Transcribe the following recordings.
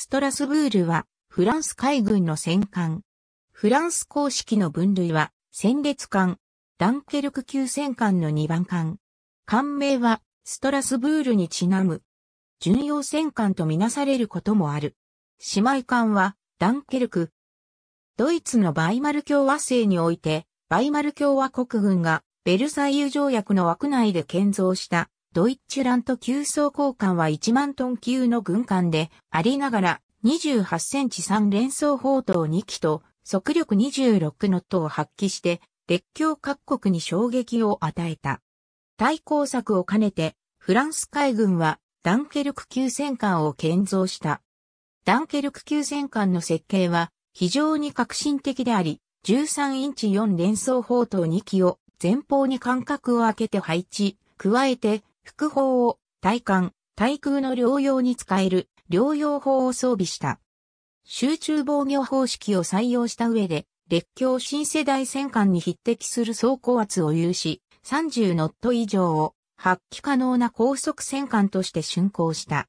ストラスブールは、フランス海軍の戦艦。フランス公式の分類は、戦列艦、ダンケルク級戦艦の2番艦。艦名は、ストラスブールにちなむ、巡洋戦艦とみなされることもある。姉妹艦は、ダンケルク。ドイツのバイマル共和制において、バイマル共和国軍が、ベルサイユ条約の枠内で建造したドイッチラント急装甲艦は1万トン級の軍艦でありながら28センチ3連装砲塔2機と速力26ノットを発揮して列強各国に衝撃を与えた。対抗策を兼ねてフランス海軍はダンケルク級戦艦を建造した。ダンケルク級戦艦の設計は非常に革新的であり、13インチ4連装砲塔2機を前方に間隔を空けて配置、加えて副砲を体幹、対空の療養に使える療養砲を装備した。集中防御方式を採用した上で、列強新世代戦艦に匹敵する走行圧を有し、30ノット以上を発揮可能な高速戦艦として竣工した。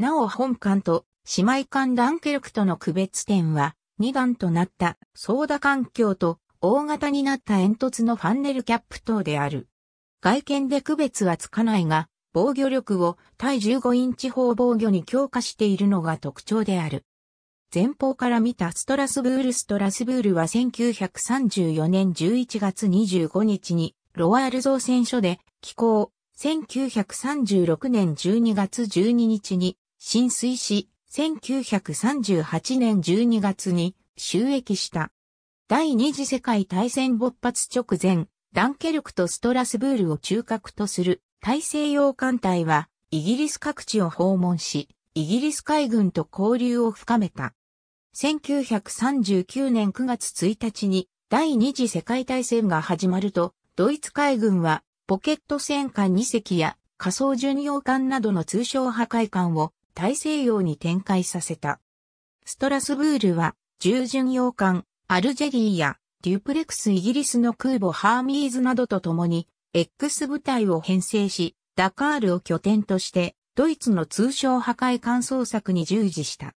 なお本艦と姉妹艦ダンケルクとの区別点は、2段となった操舵環境と大型になった煙突のファンネルキャップ等である。外見で区別はつかないが、防御力を対15インチ砲防御に強化しているのが特徴である。前方から見たストラスブールストラスブールは1934年11月25日にロワール造船所で寄港、1936年12月12日に浸水し、1938年12月に収益した。第二次世界大戦勃発直前、ダンケルクとストラスブールを中核とする大西洋艦隊はイギリス各地を訪問し、イギリス海軍と交流を深めた。1939年9月1日に第二次世界大戦が始まると、ドイツ海軍はポケット戦艦2隻や仮想巡洋艦などの通商破壊艦を大西洋に展開させた。ストラスブールは、重巡洋艦、アルジェリーやデュプレクスイギリスの空母ハーミーズなどと共に X 部隊を編成し、ダカールを拠点としてドイツの通商破壊乾燥策に従事した。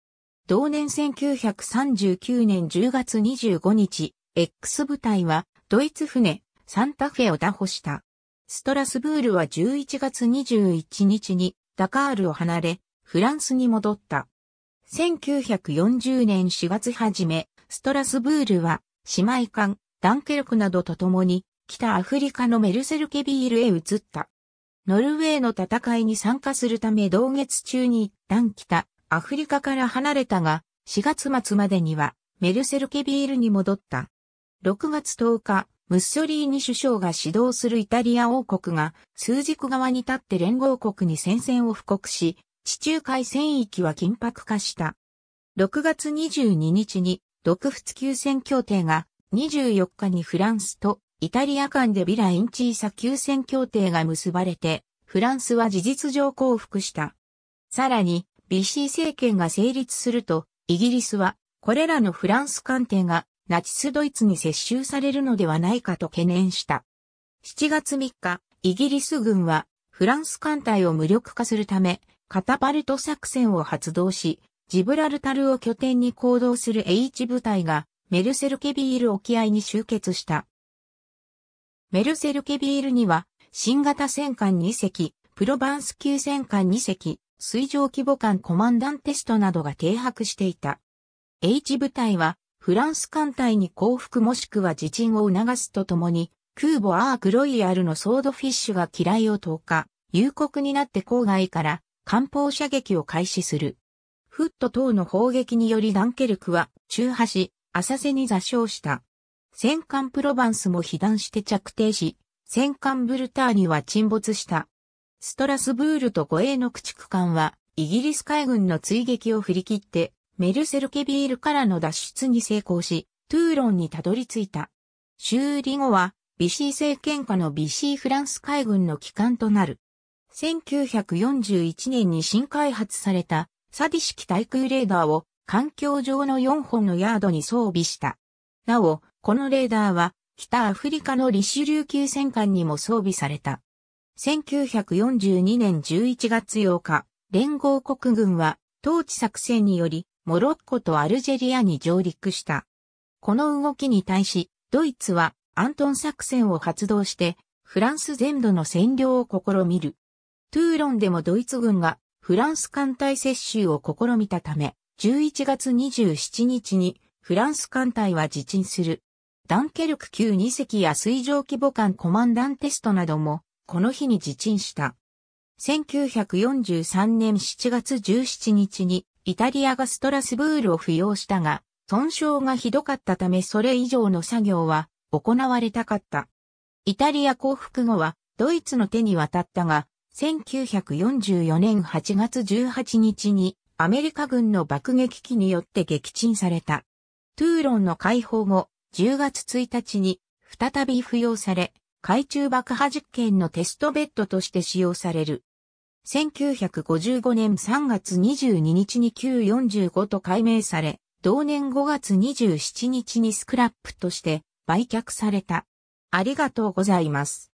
同年1939年10月25日、X 部隊はドイツ船サンタフェを拿捕した。ストラスブールは11月21日にダカールを離れ、フランスに戻った。1940年4月初め、ストラスブールは姉妹艦、ダンケルクなどと共に、北アフリカのメルセルケビールへ移った。ノルウェーの戦いに参加するため同月中に一旦北アフリカから離れたが、4月末までにはメルセルケビールに戻った。6月10日、ムッソリーニ首相が指導するイタリア王国が数軸側に立って連合国に戦線を布告し、地中海戦域は緊迫化した。6月22日に独仏休戦協定が24日にフランスとイタリア間でビラ・インチーサ休戦協定が結ばれて、フランスは事実上降伏した。さらに、ビシー政権が成立すると、イギリスは、これらのフランス艦艇がナチスドイツに接収されるのではないかと懸念した。7月3日、イギリス軍はフランス艦隊を無力化するため、カタパルト作戦を発動し、ジブラルタルを拠点に行動する H 部隊がメルセルケビール沖合に集結した。メルセルケビールには新型戦艦2隻、プロバンス級戦艦2隻、水上規模艦コマンダンテストなどが停泊していた。H 部隊はフランス艦隊に降伏もしくは自沈を促すとともに、空母アークロイヤルのソードフィッシュが嫌いを投下、夕刻になって郊外から艦砲射撃を開始する。フット等の砲撃によりダンケルクは中破し、浅瀬に座礁した。戦艦プロバンスも被弾して着底し、戦艦ブルターニュは沈没した。ストラスブールと護衛の駆逐艦は、イギリス海軍の追撃を振り切って、メルセルケビールからの脱出に成功し、トゥーロンにたどり着いた。修理後は、ビシー政権下のビシーフランス海軍の機関となる。1941年に新開発されたサディ式対空レーダーを環境上の4本のヤードに装備した。なお、このレーダーは北アフリカのリシュリュー級戦艦にも装備された。1942年11月8日、連合国軍は統治作戦によりモロッコとアルジェリアに上陸した。この動きに対し、ドイツはアントン作戦を発動して、フランス全土の占領を試みる。トゥーロンでもドイツ軍がフランス艦隊接収を試みたため、11月27日にフランス艦隊は自沈する。ダンケルク級2隻や水上規模艦コマンダンテストなども、この日に自沈した。1943年7月17日に、イタリアがストラスブールを付養したが、損傷がひどかったためそれ以上の作業は行われたかった。イタリア降伏後はドイツの手に渡ったが、1944年8月18日にアメリカ軍の爆撃機によって撃沈された。トゥーロンの解放後、10月1日に再び付用され、海中爆破実験のテストベッドとして使用される。1955年3月22日に Q45 と改名され、同年5月27日にスクラップとして売却された。ありがとうございます。